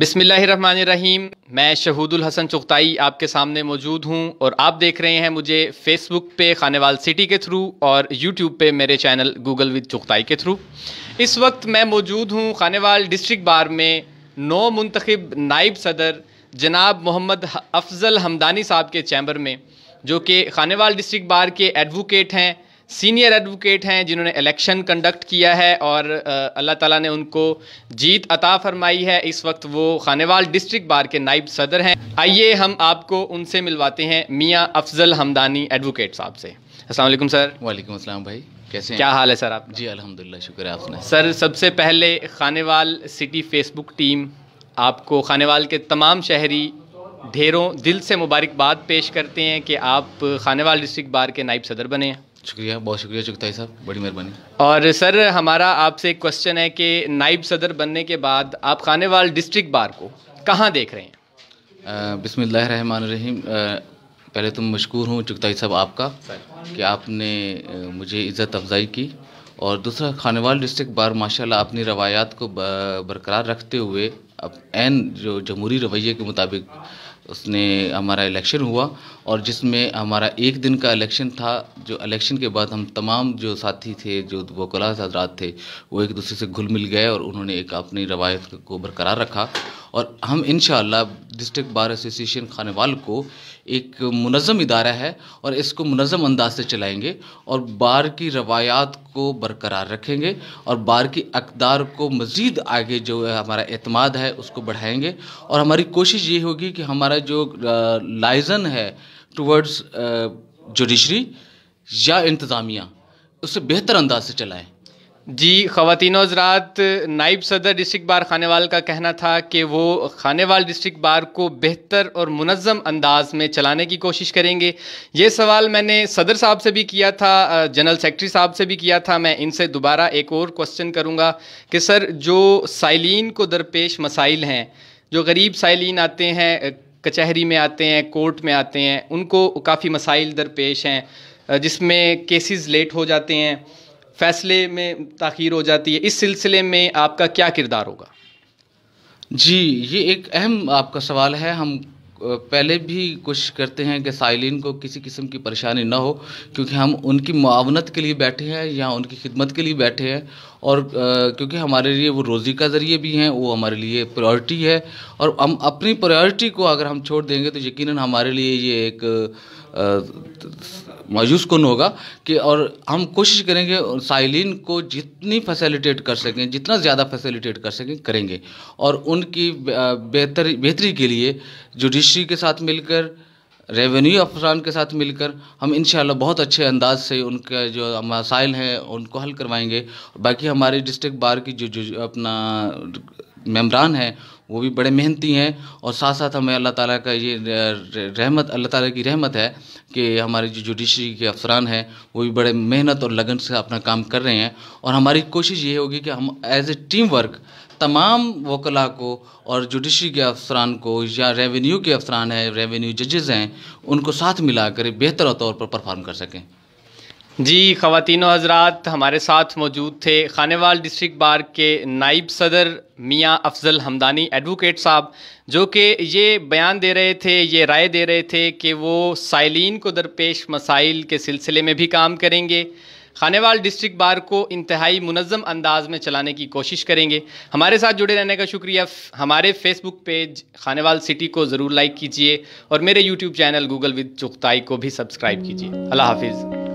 बिसमीम मैं शहूदुल हसन चुगताई आपके सामने मौजूद हूँ और आप देख रहे हैं मुझे फेसबुक पे खानेवाल सिटी के थ्रू और यूट्यूब पे मेरे चैनल गूगल विद चुगताई के थ्रू इस वक्त मैं मौजूद हूँ खानेवाल डिस्ट्रिक्ट बार में नौ मुंतखब नायब सदर जनाब मोहम्मद अफजल हमदानी साहब के चैम्बर में जो कि खानेवाल डिस्ट्रिक्ट बार के एडवोकेट हैं सीनियर एडवोकेट हैं जिन्होंने इलेक्शन कंडक्ट किया है और अल्लाह ताला ने उनको जीत अता फरमाई है इस वक्त वो खानेवाल डिस्ट्रिक्ट बार के नायब सदर हैं आइए हम आपको उनसे मिलवाते हैं मियाँ अफजल हमदानी एडवोकेट साहब से असल सर वालेकुम अस्सलाम भाई कैसे हैं? क्या हाल है सर आप जी अलहमदिल्ला शुक्र है आपने सर सबसे पहले खानेवाल सिटी फेसबुक टीम आपको खानेवाल के तमाम शहरी ढेरों दिल से मुबारकबाद पेश करते हैं कि आप खानेवाल डिस्ट्रिक्ट बार के नायब सदर बने हैं शुक्रिया बहुत शुक्रिया चुगताई साहब बड़ी मेहरबानी और सर हमारा आपसे एक क्वेश्चन है कि नाइब सदर बनने के बाद आप वाल डिस्ट्रिक्ट बार को कहाँ देख रहे हैं बिसमीम पहले तो मशहूर हूँ चुगताई साहब आपका कि आपने मुझे इज़्ज़त अफजाई की और दूसरा खानेवाल डिस्ट्रिक्ट बार माशाल्लाह अपनी रवायात को बरकरार रखते हुए अब एन जो जमहूरी रवैये के मुताबिक उसने हमारा इलेक्शन हुआ और जिसमें हमारा एक दिन का इलेक्शन था जो इलेक्शन के बाद हम तमाम जो साथी थे जो वकला हजरात थे वो एक दूसरे से घुल मिल गए और उन्होंने एक अपनी रवायत को बरकरार रखा और हम in district bar association Khanewal को एक मुनम इदारा है और इसको मनज़म अंदाज से चलाएंगे और बार की रवायात को बरकरार रखेंगे और बार की अकदार को मज़ीद आगे जो है हमारा अतमाद है उसको बढ़ाएंगे और हमारी कोशिश ये होगी कि हमारा जो लाइजन है टूवर्ड्स जुडिशरी या इंतज़ामिया उसे बेहतर अंदाज से चलाएँ जी ख़वान हजरात नायब सदर डिस्ट्रिक्ट बार खानेवाल का कहना था कि वो खानेवाल डिस्ट्रिक्ट बार को बेहतर और मुनज़म अंदाज में चलाने की कोशिश करेंगे ये सवाल मैंने सदर साहब से भी किया था जनरल सेक्रेटरी साहब से भी किया था मैं इनसे दोबारा एक और क्वेश्चन करूँगा कि सर जो साइलिन को दरपेश मसाइल हैं जो गरीब साइलिन आते हैं कचहरी में आते हैं कोर्ट में आते हैं उनको काफ़ी मसाइल दरपेश हैं जिसमें केसेस लेट हो जाते हैं फैसले में तखीर हो जाती है इस सिलसिले में आपका क्या किरदार होगा जी ये एक अहम आपका सवाल है हम पहले भी कोशिश करते हैं कि साइलिन को किसी किस्म की परेशानी ना हो क्योंकि हम उनकी मुआवनत के लिए बैठे हैं या उनकी खिदमत के लिए बैठे हैं और क्योंकि हमारे लिए वो रोज़ी का ज़रिए भी हैं वो हमारे लिए प्रायोरिटी है और हम अपनी प्रायोरिटी को अगर हम छोड़ देंगे तो यकीनन हमारे लिए ये एक मायूस कन होगा कि और हम कोशिश करेंगे साइलिन को जितनी फैसिलिटेट कर सकें जितना ज़्यादा फैसिलिटेट कर सकें करेंगे और उनकी बेहतर बेहतरी के लिए जुडिश मिनिस्ट्री के साथ मिलकर रेवेन्यू अफसरान के साथ मिलकर हम इन बहुत अच्छे अंदाज से उनके जो मसाइल हैं उनको हल करवाएंगे बाकी हमारे डिस्ट्रिक्ट बार की जो जो अपना मेम्बरान हैं वो भी बड़े मेहनती हैं और साथ साथ हमें अल्लाह ताला का ये रहमत अल्लाह ताला की रहमत है कि हमारे जो जुडिशरी के अफसरान हैं वो भी बड़े मेहनत और लगन से अपना काम कर रहे हैं और हमारी कोशिश ये होगी कि हम एज ए टीम वर्क तमाम वकला को और जुडिशरी के अफसरान को या रेवेन्यू के अफसरान हैं रेवेन्यू जजेज़ हैं उनको साथ मिलाकर बेहतर तौर पर परफॉर्म कर सकें जी खातिन हजरात हमारे साथ मौजूद थे खानेवाल डिस्ट्रिक्ट बार के नायब सदर मियाँ अफजल हमदानी एडवोकेट साहब जो कि ये बयान दे रहे थे ये राय दे रहे थे कि वो साइलिन को दरपेश मसाइल के सिलसिले में भी काम करेंगे खानेवाल डिस्ट्रिक्ट बार को इंतहाई मुनज़म अंदाज में चलाने की कोशिश करेंगे हमारे साथ जुड़े रहने का शुक्रिया हमारे फेसबुक पेज खानेवाल सिटी को ज़रूर लाइक कीजिए और मेरे YouTube channel Google with Chughtai को भी सब्सक्राइब कीजिए अल्लाह हाफिज़